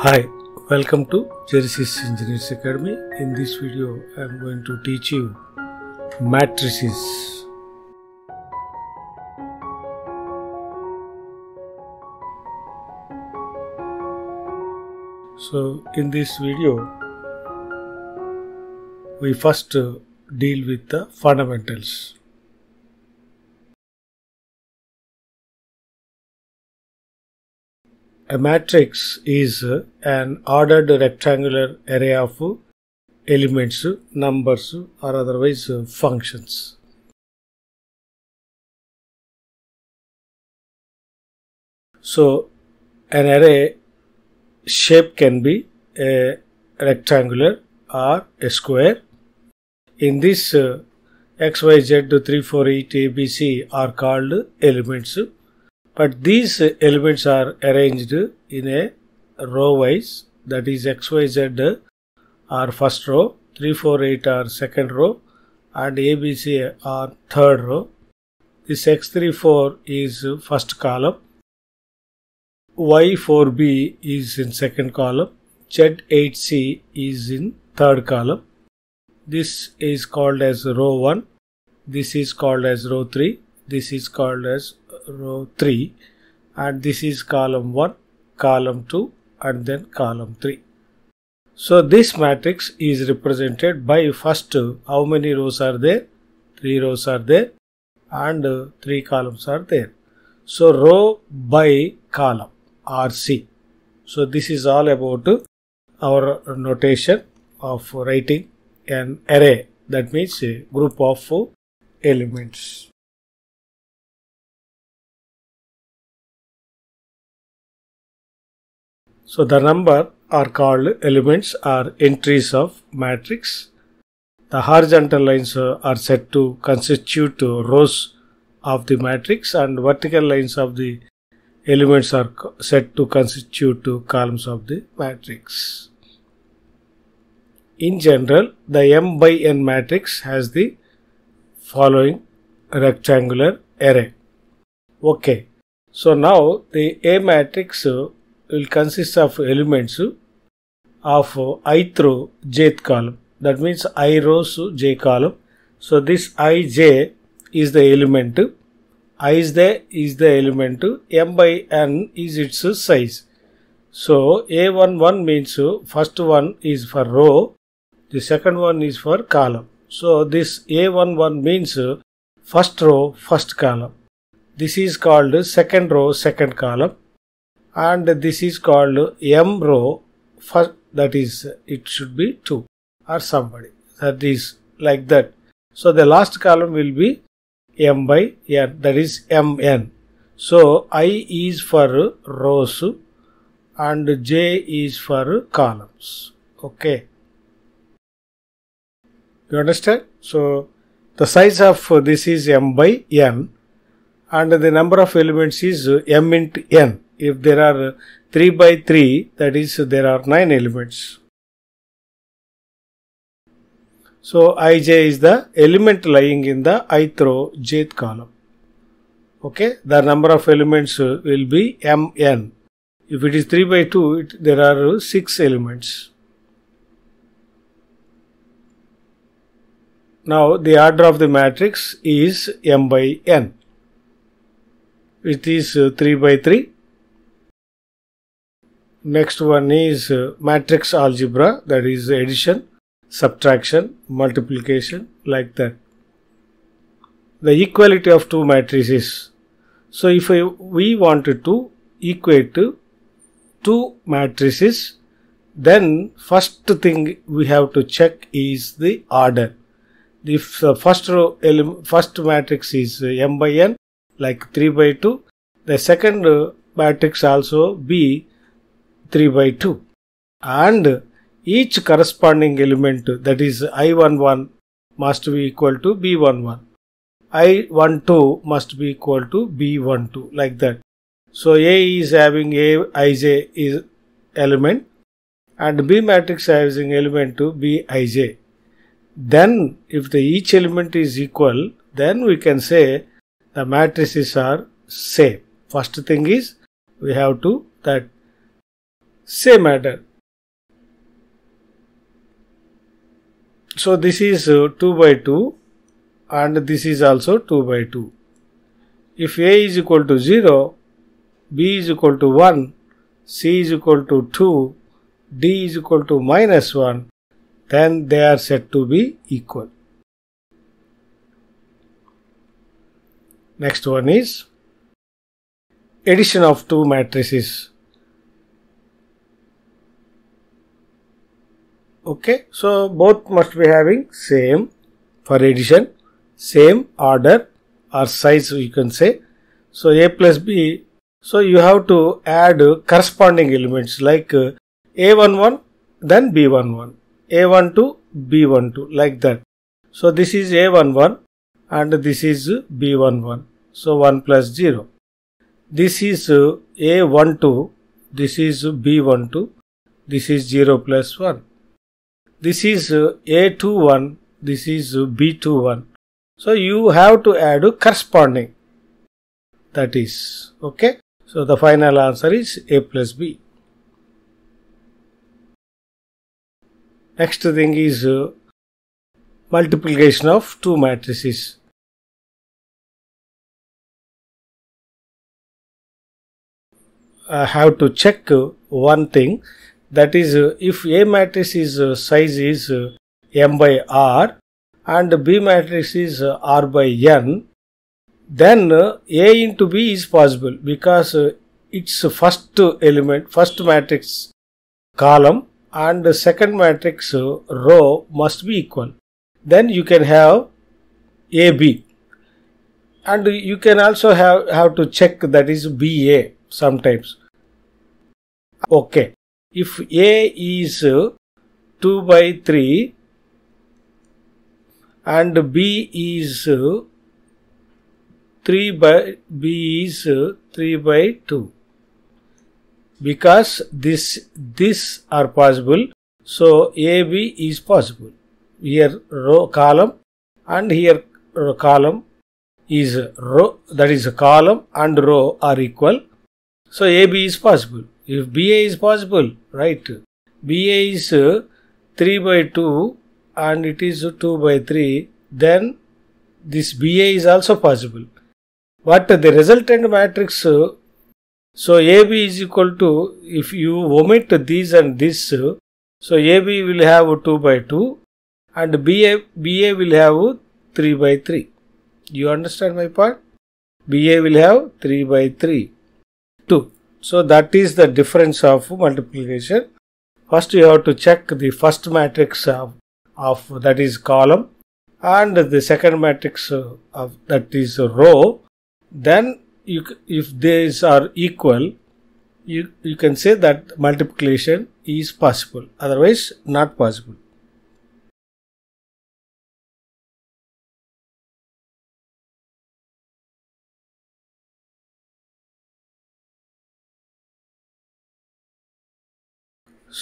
Hi, welcome to Genesis Engineers Academy. In this video, I am going to teach you matrices. So, in this video, we first deal with the fundamentals. A matrix is an ordered rectangular array of elements, numbers or otherwise functions. So an array shape can be a rectangular or a square. In this uh, x, y, z, 3, 4, 8, a, b, c are called elements. But these elements are arranged in a row wise that is XYZ are first row, 3, 4, 8 are second row and ABC are third row. This x three four is first column, Y4B is in second column, Z8C is in third column. This is called as row 1, this is called as row 3, this is called as row 3 and this is column 1, column 2 and then column 3. So this matrix is represented by first how many rows are there? 3 rows are there and 3 columns are there. So row by column RC. So this is all about our notation of writing an array that means a group of elements. So the number are called elements or entries of matrix. The horizontal lines uh, are said to constitute uh, rows of the matrix and vertical lines of the elements are said to constitute uh, columns of the matrix. In general, the M by N matrix has the following rectangular array. Okay, so now the A matrix will consist of elements of i through jth column. That means i rows to j column. So this ij is the element. i is the is the element. m by n is its size. So a11 means first one is for row, the second one is for column. So this a11 means first row, first column. This is called second row, second column and this is called m row first that is it should be 2 or somebody that is like that so the last column will be m by n that is mn so i is for rows and j is for columns okay you understand so the size of this is m by n and the number of elements is m into n if there are 3 by 3 that is there are 9 elements. So ij is the element lying in the ith row jth column. Okay, the number of elements will be mn. If it is 3 by 2, it, there are 6 elements. Now the order of the matrix is m by n. It is 3 by 3 Next one is uh, matrix algebra that is addition, subtraction, multiplication like that. The equality of two matrices. So if I, we wanted to equate two matrices then first thing we have to check is the order. If the first row first matrix is uh, m by n like 3 by 2 the second uh, matrix also b 3 by 2 and each corresponding element that is I11 must be equal to B11. I12 must be equal to B12 like that. So A is having A ij is element and B matrix having element to bij. Then if the each element is equal then we can say the matrices are same. First thing is we have to that same matter. So this is uh, 2 by 2 and this is also 2 by 2. If A is equal to 0, B is equal to 1, C is equal to 2, D is equal to minus 1, then they are said to be equal. Next one is addition of two matrices okay so both must be having same for addition same order or size you can say so a plus b so you have to add corresponding elements like uh, a11 then b11 a12 b12 like that so this is a11 and this is b11 so 1 plus 0 this is uh, a12 this is b12 this is 0 plus 1 this is uh, A21, this is uh, B21. So you have to add corresponding. That is okay. So the final answer is A plus B. Next thing is uh, multiplication of two matrices. I have to check one thing that is uh, if A matrix is uh, size is uh, m by r and B matrix is r by n then A into B is possible because its first element first matrix column and the second matrix row must be equal then you can have AB and you can also have, have to check that is BA sometimes okay if A is 2 by 3 and B is 3 by B is 3 by 2 because this this are possible so AB is possible here row column and here row, column is row that is column and row are equal so AB is possible if BA is possible right ba is uh, 3 by 2 and it is 2 by 3 then this ba is also possible but the resultant matrix uh, so ab is equal to if you omit these and this uh, so ab will have 2 by 2 and ba ba will have 3 by 3 you understand my point ba will have 3 by 3 2 so that is the difference of multiplication. First you have to check the first matrix of, of that is column and the second matrix of that is row. Then you, if these are equal, you, you can say that multiplication is possible. Otherwise not possible.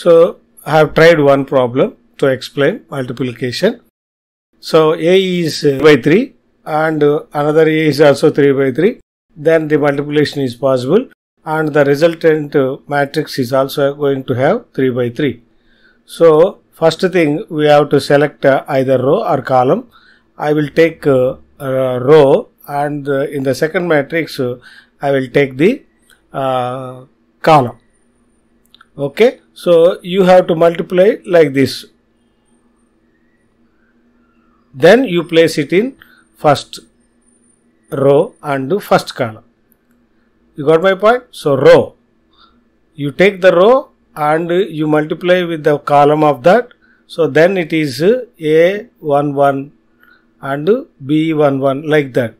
So I have tried one problem to explain multiplication. So A is 3 by 3 and another A is also 3 by 3. Then the multiplication is possible and the resultant matrix is also going to have 3 by 3. So first thing we have to select either row or column. I will take uh, row and in the second matrix I will take the uh, column. Okay. So you have to multiply like this. Then you place it in first row and first column. You got my point? So row. You take the row and you multiply with the column of that. So then it is A11 and B11 like that.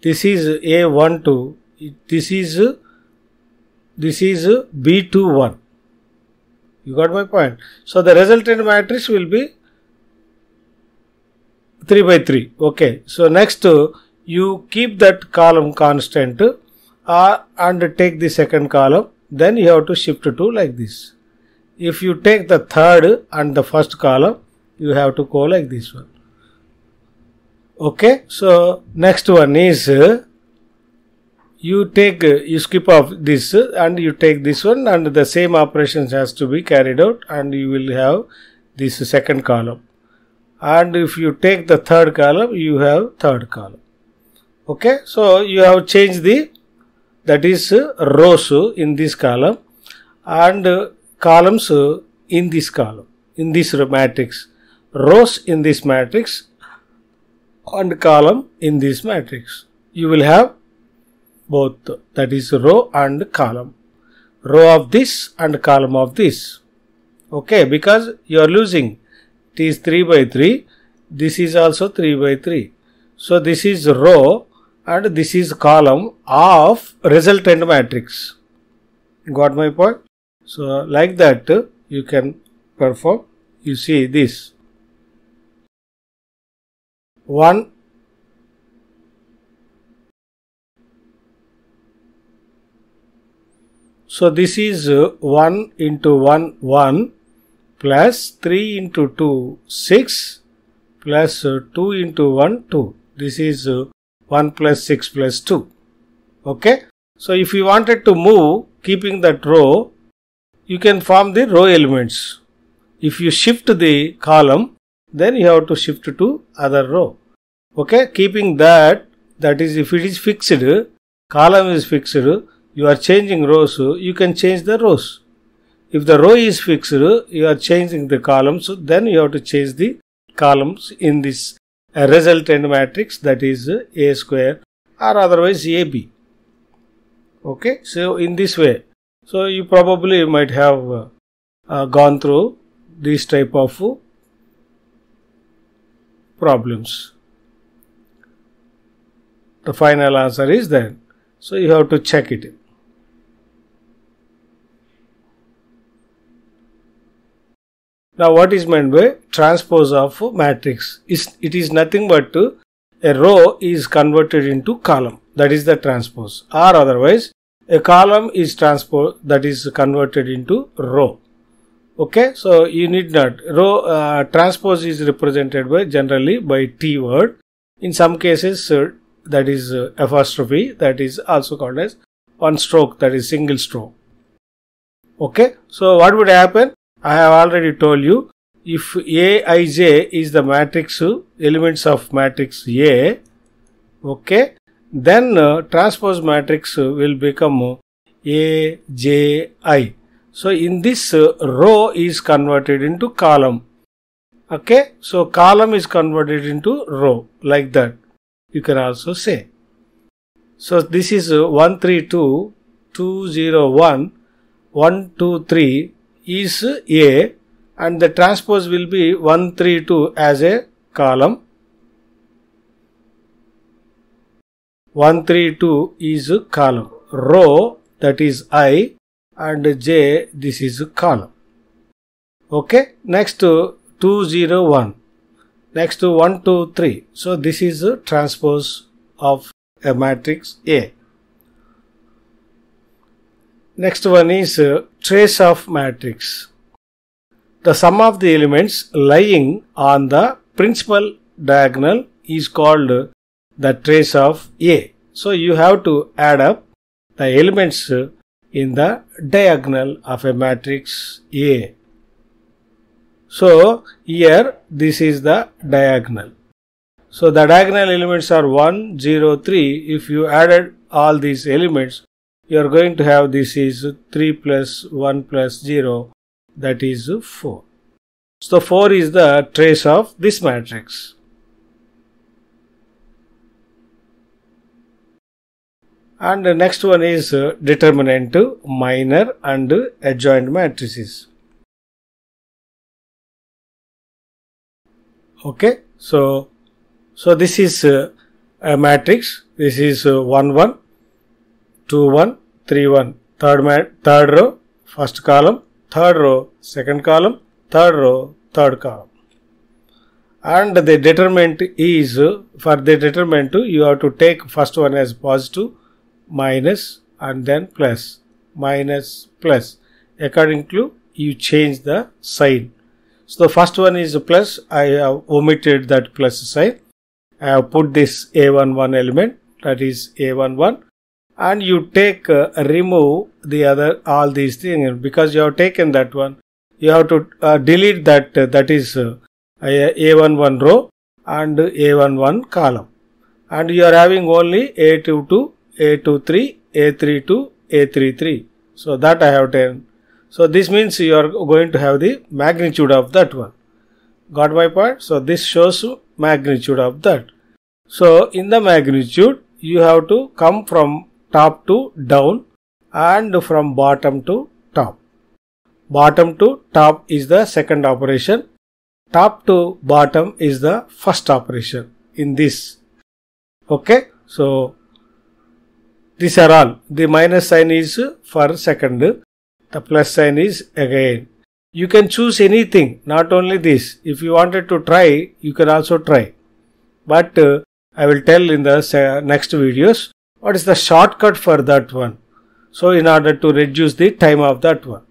This is A12. This is this is B21. You got my point? So, the resultant matrix will be 3 by 3. Okay. So, next you keep that column constant uh, and take the second column. Then you have to shift to like this. If you take the third and the first column, you have to go like this one. Okay. So, next one is you take uh, you skip off this uh, and you take this one and the same operations has to be carried out and you will have this second column and if you take the third column you have third column okay so you have changed the that is uh, rows in this column and columns in this column in this matrix rows in this matrix and column in this matrix you will have both that is row and column row of this and column of this okay because you are losing is 3 by 3 this is also 3 by 3 so this is row and this is column of resultant matrix got my point so like that you can perform you see this 1 So this is uh, 1 into 1 1 plus 3 into 2 6 plus uh, 2 into 1 2. This is uh, 1 plus 6 plus 2. Okay. So if you wanted to move keeping that row, you can form the row elements. If you shift the column, then you have to shift to other row. Okay. Keeping that, that is if it is fixed, column is fixed, you are changing rows, you can change the rows. If the row is fixed, you are changing the columns, then you have to change the columns in this resultant matrix that is A square or otherwise AB. Okay, so in this way, so you probably might have uh, uh, gone through these type of problems. The final answer is then. So you have to check it. Now what is meant by transpose of matrix? It is nothing but a row is converted into column that is the transpose or otherwise a column is transpose that is converted into row. Okay, so you need not row uh, transpose is represented by generally by T word. In some cases uh, that is uh, apostrophe that is also called as one stroke that is single stroke okay so what would happen I have already told you if Aij is the matrix elements of matrix A, okay, then uh, transpose matrix will become Aji. So in this uh, row is converted into column. Okay, so column is converted into row like that. You can also say. So this is uh, 132, 201, 123, is A and the transpose will be 132 as a column. 132 is a column. Row that is I and J this is a column. Okay. Next 201. Next to 1, 2, 3. So this is a transpose of a matrix A. Next one is trace of matrix. The sum of the elements lying on the principal diagonal is called the trace of A. So you have to add up the elements in the diagonal of a matrix A. So here this is the diagonal. So the diagonal elements are 1, 0, 3. If you added all these elements, you are going to have this is 3 plus 1 plus 0 that is 4. So 4 is the trace of this matrix. And the next one is determinant minor and adjoint matrices. Okay, so so this is a matrix. This is 1 1 2, 1, 3, 1. Third, third row, first column, third row, second column, third row, third column. And the determinant is, for the determinant you have to take first one as positive, minus and then plus, minus, plus. According to you change the sign. So the first one is plus, I have omitted that plus sign. I have put this A11 element that is A11 and you take uh, remove the other all these things because you have taken that one you have to uh, delete that uh, that is uh, a11 row and a11 column and you are having only a22 a23 a32 a33 so that i have taken. so this means you are going to have the magnitude of that one got my point so this shows magnitude of that so in the magnitude you have to come from top to down and from bottom to top. Bottom to top is the second operation. Top to bottom is the first operation in this. Okay, so these are all. The minus sign is for second. The plus sign is again. You can choose anything, not only this. If you wanted to try, you can also try. But uh, I will tell in the next videos what is the shortcut for that one. So in order to reduce the time of that one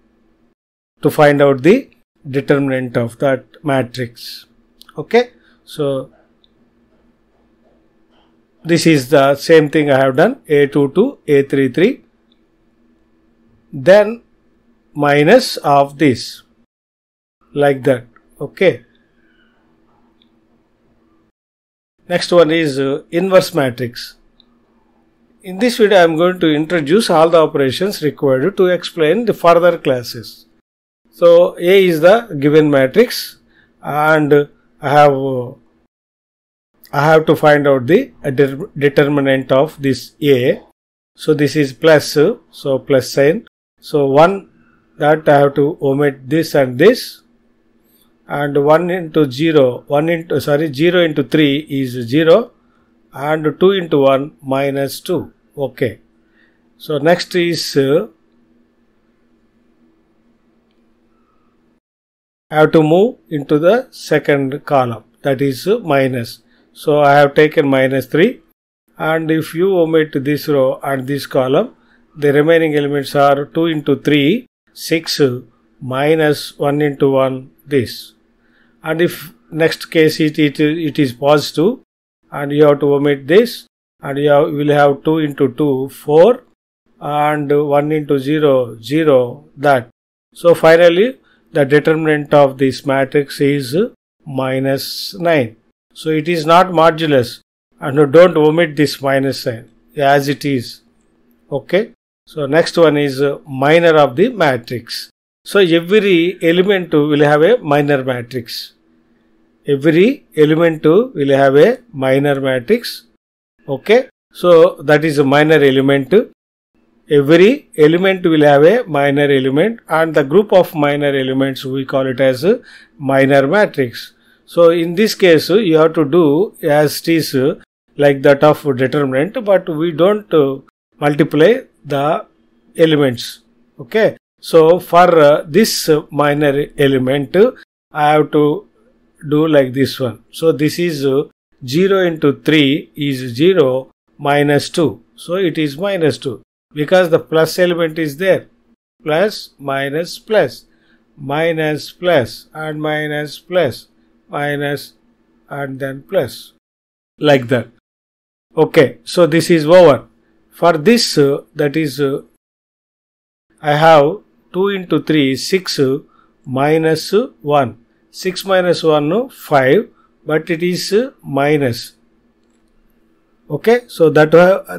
to find out the determinant of that matrix. Okay. So this is the same thing I have done A22, A33 then minus of this like that okay next one is uh, inverse matrix in this video, I am going to introduce all the operations required to explain the further classes. So, A is the given matrix and I have I have to find out the determinant of this A. So, this is plus, so plus sign. So, 1 that I have to omit this and this and 1 into 0, 1 into sorry 0 into 3 is 0 and 2 into 1 minus 2 okay so next is uh, I have to move into the second column that is uh, minus so I have taken minus 3 and if you omit this row and this column the remaining elements are 2 into 3 6 uh, minus 1 into 1 this and if next case it, it, it is positive and you have to omit this and you, have, you will have 2 into 2 4 and 1 into 0 0 that so finally the determinant of this matrix is minus 9 so it is not modulus and don't omit this minus sign as it is okay so next one is minor of the matrix so every element will have a minor matrix every element 2 will have a minor matrix okay so that is a minor element every element will have a minor element and the group of minor elements we call it as a minor matrix so in this case you have to do as it is like that of determinant but we don't uh, multiply the elements okay so for uh, this minor element i have to do like this one. So this is 0 into 3 is 0 minus 2. So it is minus 2 because the plus element is there. Plus, minus, plus, minus, plus, and minus, plus, minus, and then plus. Like that. Okay, so this is over. For this, that is, I have 2 into 3 is 6 minus 1. 6 minus 1 5 but it is minus okay so that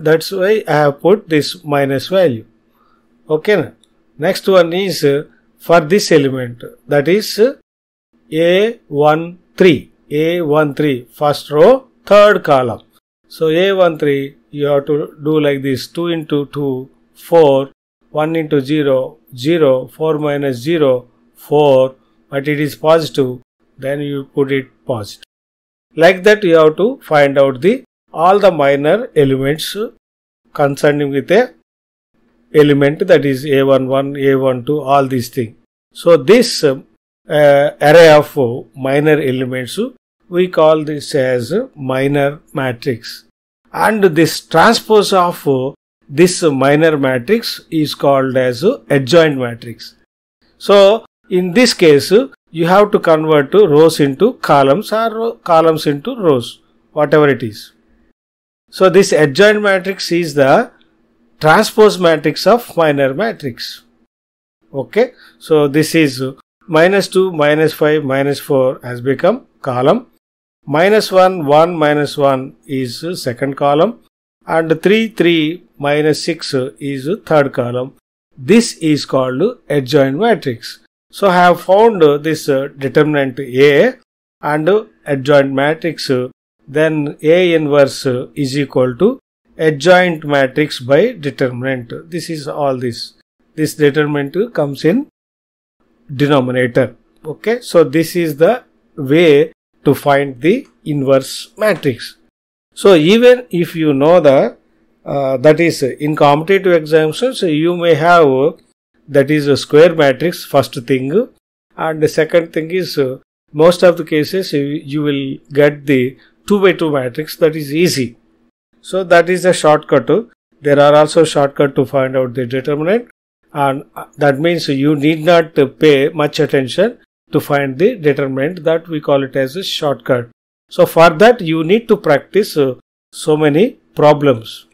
that's why i have put this minus value okay next one is for this element that one three a13 3 first row third column so a one three you have to do like this 2 into 2 4 1 into 0 0 4 minus 0 4 but it is positive, then you put it positive. Like that you have to find out the all the minor elements concerning with a element that is a11, a12, all these things. So this uh, array of minor elements we call this as minor matrix and this transpose of this minor matrix is called as adjoint matrix. So in this case, you have to convert rows into columns or columns into rows, whatever it is. So this adjoint matrix is the transpose matrix of minor matrix. Okay, so this is minus 2, minus 5, minus 4 has become column. Minus 1, 1, minus 1 is second column and 3, 3, minus 6 is third column. This is called adjoint matrix. So I have found uh, this uh, determinant A and uh, adjoint matrix. Then A inverse is equal to adjoint matrix by determinant. This is all this. This determinant comes in denominator. Okay, so this is the way to find the inverse matrix. So even if you know the uh, that is in competitive examinations you may have that is a square matrix first thing and the second thing is uh, most of the cases you will get the 2 by 2 matrix that is easy so that is a shortcut there are also shortcut to find out the determinant and uh, that means you need not pay much attention to find the determinant that we call it as a shortcut so for that you need to practice uh, so many problems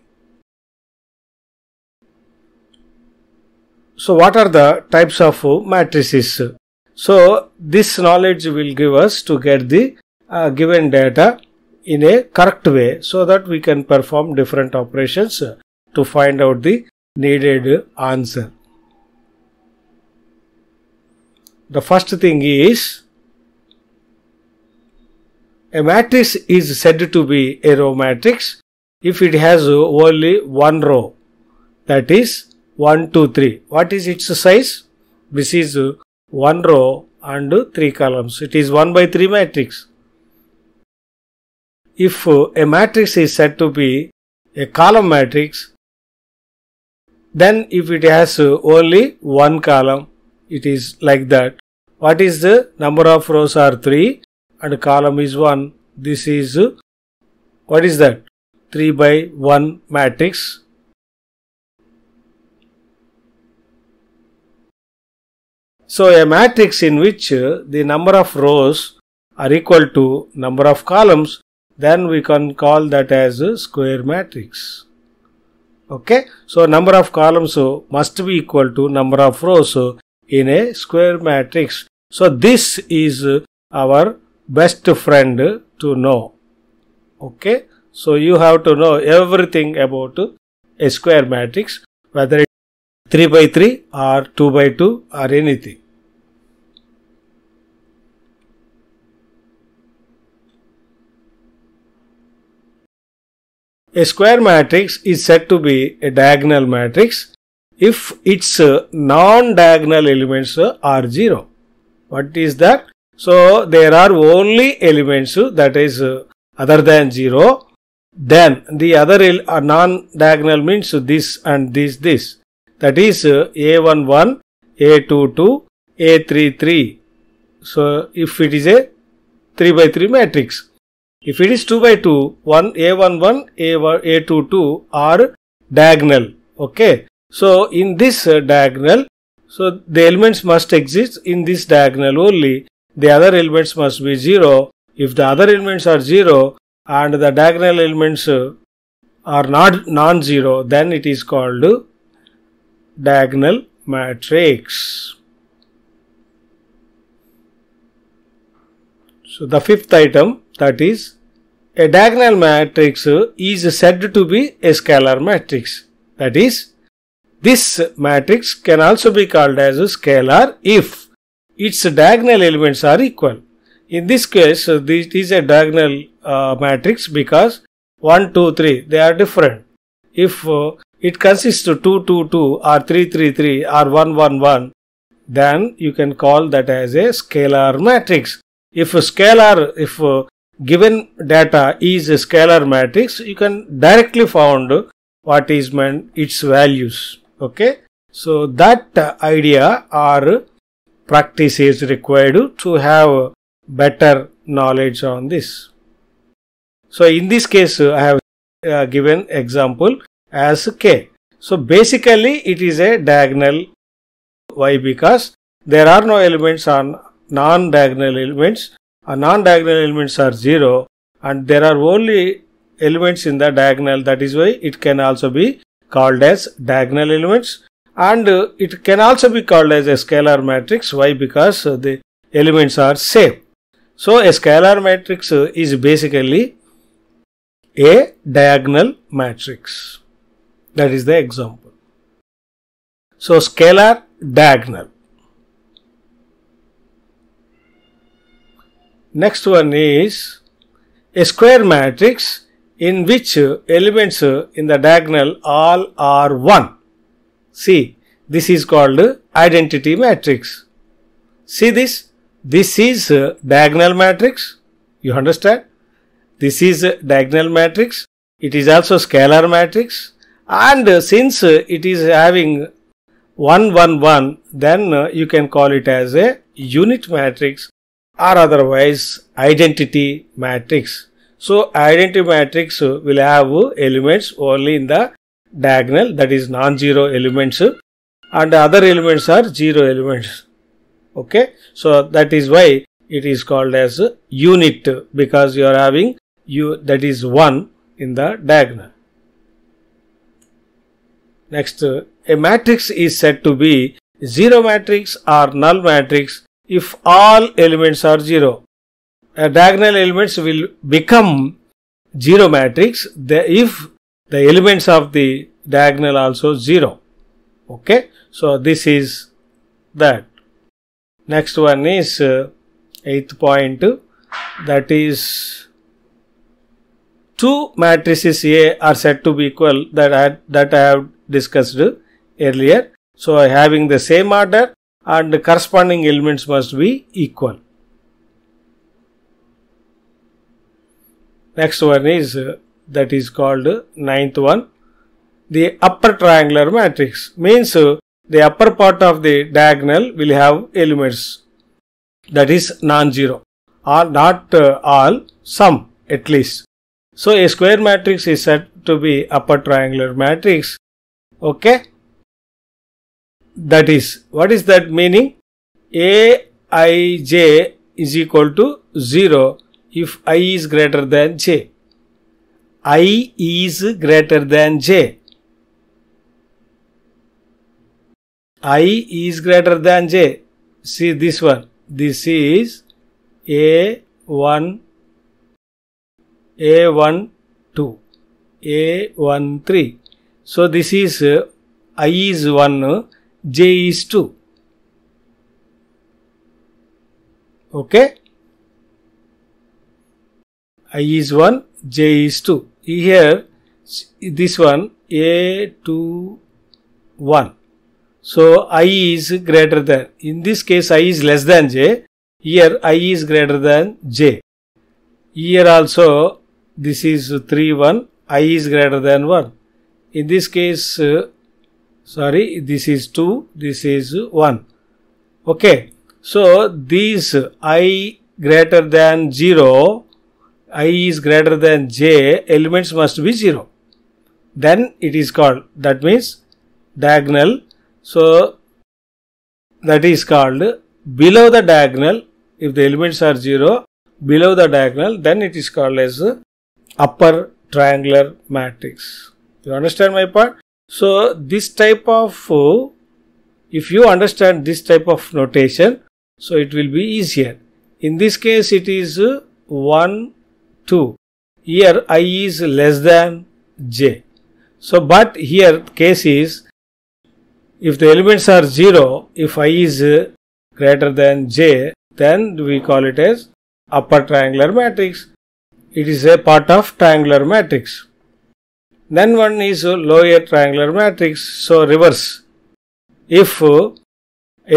So what are the types of matrices? So this knowledge will give us to get the uh, given data in a correct way so that we can perform different operations to find out the needed answer. The first thing is a matrix is said to be a row matrix if it has only one row that is 1, 2, 3. What is its size? This is 1 row and 3 columns. It is 1 by 3 matrix. If a matrix is said to be a column matrix, then if it has only one column, it is like that. What is the number of rows are 3 and column is 1. This is, what is that? 3 by 1 matrix So a matrix in which uh, the number of rows are equal to number of columns, then we can call that as a square matrix. Okay, so number of columns uh, must be equal to number of rows uh, in a square matrix. So this is our best friend to know. Okay, so you have to know everything about a square matrix, whether it 3 by 3 or 2 by 2 or anything. A square matrix is said to be a diagonal matrix if its uh, non-diagonal elements uh, are 0. What is that? So, there are only elements uh, that is other than 0. Then the other non-diagonal means this and this, this that is A11, A22, A33. So if it is a 3 by 3 matrix. If it is 2 by 2, 1 A11, A22 are diagonal. Okay. So in this uh, diagonal, so the elements must exist in this diagonal only. The other elements must be 0. If the other elements are 0 and the diagonal elements uh, are not non-zero, then it is called diagonal matrix. So the fifth item that is a diagonal matrix is said to be a scalar matrix. That is this matrix can also be called as a scalar if its diagonal elements are equal. In this case, this is a diagonal uh, matrix because 1, 2, 3, they are different. If uh, it consists of 222 or 333 or 111, then you can call that as a scalar matrix. If a scalar, if a given data is a scalar matrix, you can directly found what is meant its values. Okay. So that idea or practice is required to have better knowledge on this. So in this case, I have uh, given example as k. So basically it is a diagonal. Why? Because there are no elements on non-diagonal elements. non-diagonal elements are 0 and there are only elements in the diagonal that is why it can also be called as diagonal elements and it can also be called as a scalar matrix. Why? Because the elements are same. So a scalar matrix is basically a diagonal matrix. That is the example. So scalar diagonal. Next one is a square matrix in which elements in the diagonal all are 1. See, this is called identity matrix. See this? This is diagonal matrix. You understand? This is diagonal matrix. It is also scalar matrix and since it is having 1 1 1 then uh, you can call it as a unit matrix or otherwise identity matrix. So identity matrix will have elements only in the diagonal that is non-zero elements and other elements are zero elements. Okay. So that is why it is called as unit because you are having you that is one in the diagonal. Next, a matrix is said to be zero matrix or null matrix if all elements are zero. A diagonal elements will become zero matrix if the elements of the diagonal also zero. Okay, so this is that. Next one is uh, eighth point that is two matrices A are said to be equal that I, that I have discussed earlier. So having the same order and the corresponding elements must be equal. Next one is uh, that is called ninth one. The upper triangular matrix means uh, the upper part of the diagonal will have elements that is non-zero or not uh, all some at least. So a square matrix is said to be upper triangular matrix okay that is what is that meaning aij is equal to 0 if i is greater than j i is greater than j i is greater than j see this one this is a1 a1 2 a1 3 so this is uh, I is 1, J is 2. Okay. I is 1, J is 2. Here, this one, A, 2, 1. So I is greater than, in this case I is less than J. Here I is greater than J. Here also, this is 3, 1, I is greater than 1 in this case uh, sorry this is 2 this is 1 okay so these i greater than 0 i is greater than j elements must be 0 then it is called that means diagonal so that is called below the diagonal if the elements are 0 below the diagonal then it is called as upper triangular matrix you understand my part. So, this type of, uh, if you understand this type of notation, so it will be easier. In this case, it is uh, 1, 2. Here, i is less than j. So, but here case is, if the elements are 0, if i is uh, greater than j, then we call it as upper triangular matrix. It is a part of triangular matrix then one is lower triangular matrix so reverse if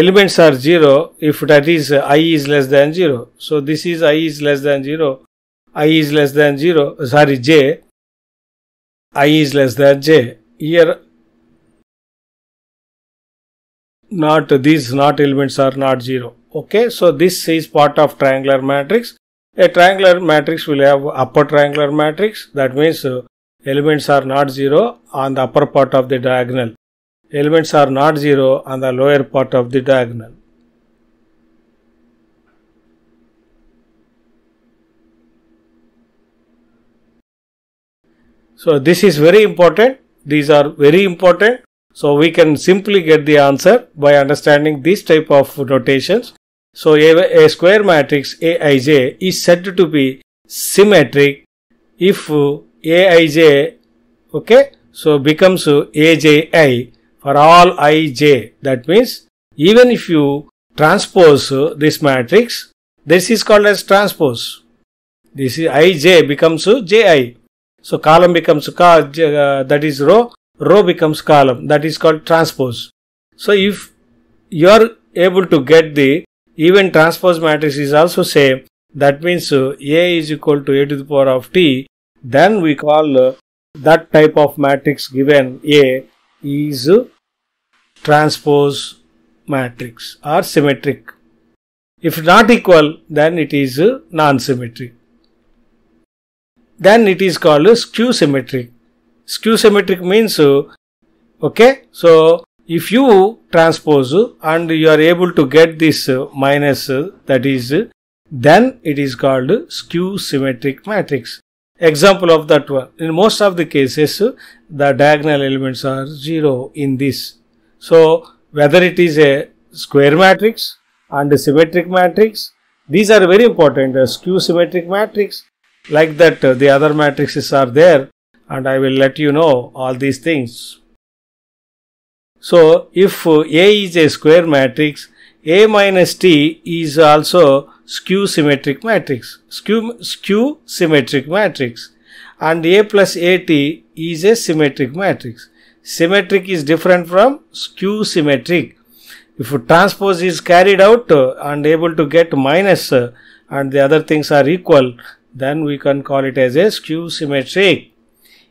elements are 0 if that is i is less than 0 so this is i is less than 0 i is less than 0 sorry j i is less than j here not these not elements are not 0 okay so this is part of triangular matrix a triangular matrix will have upper triangular matrix that means elements are not 0 on the upper part of the diagonal. Elements are not 0 on the lower part of the diagonal. So this is very important. These are very important. So we can simply get the answer by understanding this type of notations. So a, a square matrix Aij is said to be symmetric if aij okay so becomes aji for all ij that means even if you transpose this matrix this is called as transpose this is ij becomes ji so column becomes uh, that is row row becomes column that is called transpose so if you are able to get the even transpose matrix is also same that means a is equal to a to the power of t then we call uh, that type of matrix given A is transpose matrix or symmetric. If not equal, then it is non-symmetric. Then it is called skew symmetric. Skew symmetric means, okay, so if you transpose and you are able to get this minus that is, then it is called skew symmetric matrix example of that one. In most of the cases, the diagonal elements are 0 in this. So, whether it is a square matrix and a symmetric matrix, these are very important. A skew symmetric matrix, like that uh, the other matrices are there and I will let you know all these things. So, if uh, A is a square matrix, A minus T is also skew symmetric matrix, skew, skew symmetric matrix and A plus AT is a symmetric matrix. Symmetric is different from skew symmetric. If transpose is carried out and able to get minus and the other things are equal, then we can call it as a skew symmetric.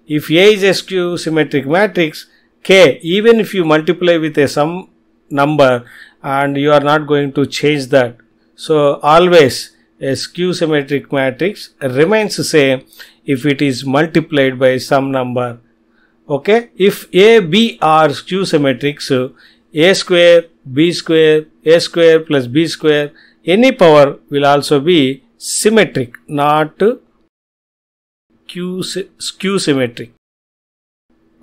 If A is a skew symmetric matrix, K, even if you multiply with a sum number and you are not going to change that, so always a skew symmetric matrix remains the same if it is multiplied by some number. Okay, if A, B are skew symmetric, so A square, B square, A square plus B square, any power will also be symmetric, not Q, skew symmetric.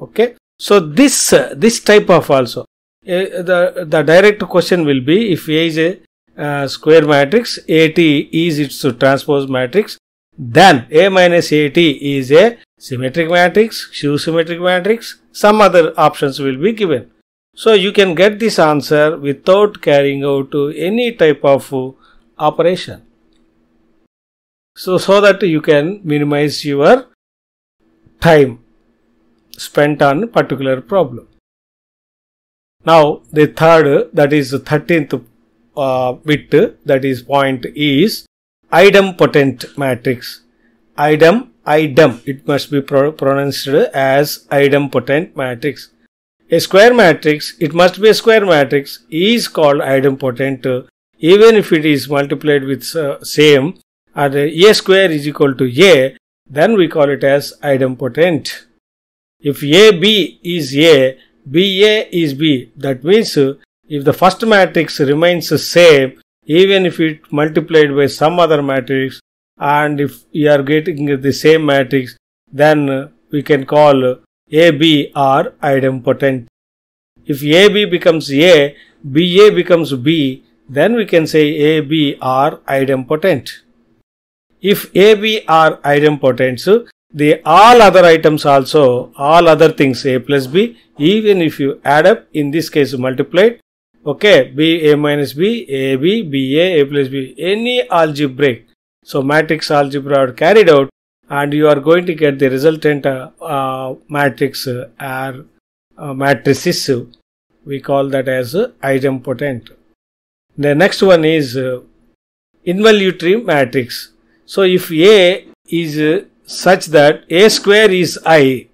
Okay, so this uh, this type of also uh, the the direct question will be if A is a uh, square matrix, AT is its transpose matrix, then A minus AT is a symmetric matrix, skew symmetric matrix, some other options will be given. So you can get this answer without carrying out any type of operation. So, so that you can minimize your time spent on particular problem. Now the third that is the 13th uh, width that is point is idempotent matrix. Idem, idem, it must be pro pronounced as idempotent matrix. A square matrix, it must be a square matrix, is called idempotent uh, even if it is multiplied with uh, same or a square is equal to a, then we call it as idempotent. If AB is A, BA is B, that means uh, if the first matrix remains the same, even if it multiplied by some other matrix, and if we are getting the same matrix, then we can call AB idempotent. If AB becomes A, BA becomes B, then we can say AB idempotent. If AB are idempotents, the all other items also, all other things A plus B, even if you add up, in this case multiplied, okay b a minus b a b b a a plus b any algebraic so matrix algebra are carried out and you are going to get the resultant uh, uh, matrix uh, or uh, matrices we call that as uh, idempotent the next one is uh, involutory matrix so if a is uh, such that a square is i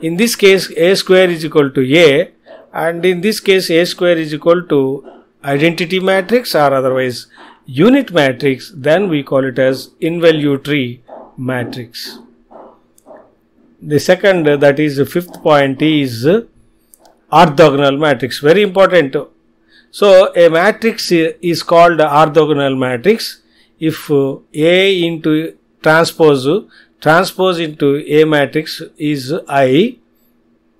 in this case a square is equal to a and in this case A square is equal to identity matrix or otherwise unit matrix then we call it as invalue tree matrix. The second that is the fifth point is orthogonal matrix very important. So a matrix is called orthogonal matrix if A into transpose transpose into A matrix is I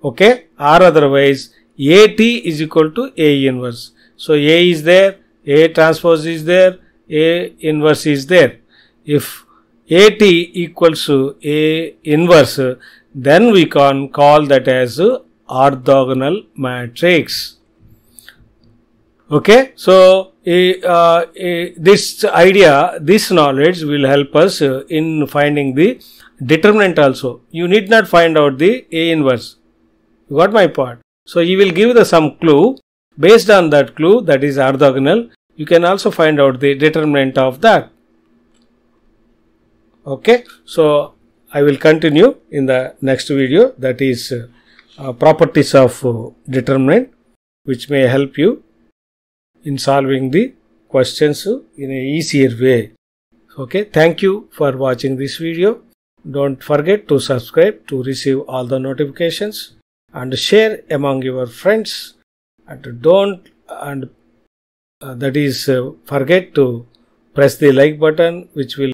okay or otherwise AT is equal to A inverse. So A is there, A transpose is there, A inverse is there. If AT equals to A inverse, then we can call that as orthogonal matrix. Okay, so uh, uh, this idea, this knowledge will help us in finding the determinant also. You need not find out the A inverse. You got my point? So he will give the some clue. Based on that clue that is orthogonal, you can also find out the determinant of that. Okay, so I will continue in the next video that is uh, uh properties of uh, determinant which may help you in solving the questions in an easier way. Okay, thank you for watching this video. Don't forget to subscribe to receive all the notifications and share among your friends and don't and uh, that is uh, forget to press the like button which will